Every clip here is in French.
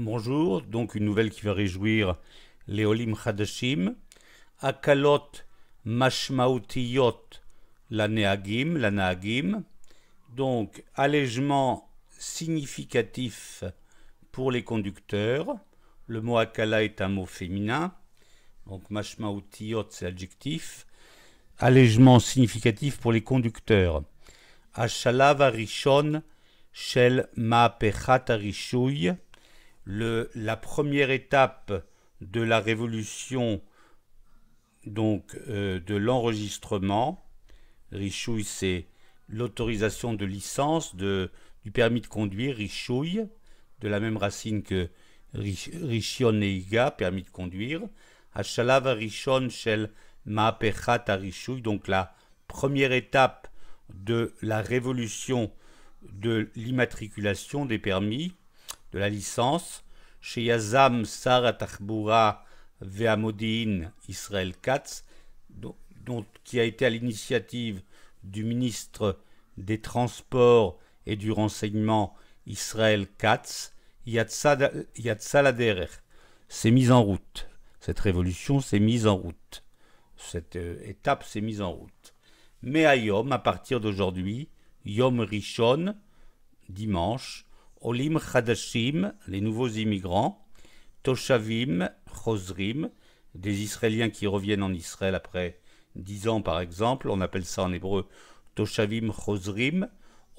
Bonjour, donc une nouvelle qui va réjouir les Olim Hadashim. Akalot Mashmaoutiyot la Donc allègement significatif pour les conducteurs. Le mot Akala est un mot féminin. Donc Mashmaoutiyot c'est adjectif. Allègement significatif pour les conducteurs. Ashalav Arishon Shel mapechat Arishuy la première étape de la révolution donc euh, de l'enregistrement. Richouille, c'est l'autorisation de licence, de, du permis de conduire, Richouille, de la même racine que permis de conduire. Hachalav Rishon Shel donc la première étape de la révolution de l'immatriculation des permis de la licence chez Yazam ve Vehamodin Israël Katz, qui a été à l'initiative du ministre des Transports et du Renseignement Israël Katz, Yatsaladerer. S'est mise en route. Cette révolution s'est mise en route. Cette euh, étape s'est mise en route. Mais à Yom, à partir d'aujourd'hui, Yom Rishon, dimanche, Olim Chadashim, les nouveaux immigrants, Toshavim, Chosrim, des Israéliens qui reviennent en Israël après dix ans par exemple, on appelle ça en hébreu Toshavim Chosrim,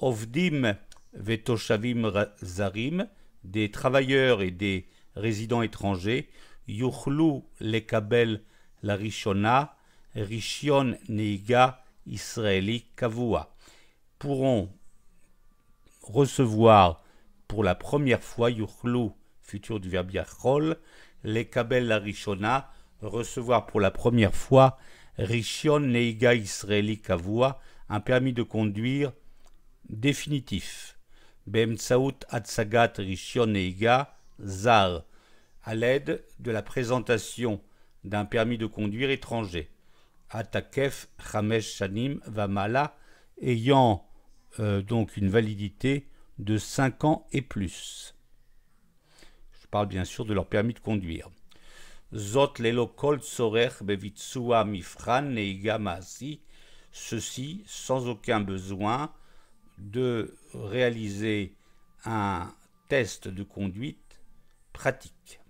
Ovdim Vetoshavim Zarim, des travailleurs et des résidents étrangers, Yuchlu Lekabel la Rishona, Rishion Neiga Israeli Kavua, pourront recevoir pour la première fois Yurklu, futur du verbe Yachol, les Kabel la Rishona, recevoir pour la première fois Rishon Neiga Israeli Kavua, un permis de conduire définitif. Bem Tsaout Atsagat Rishon Neiga Zar, à l'aide de la présentation d'un permis de conduire étranger. Atakef Chamesh Shanim Vamala, ayant euh, donc une validité de 5 ans et plus. Je parle bien sûr de leur permis de conduire. Zot mifran et Ceci sans aucun besoin de réaliser un test de conduite pratique.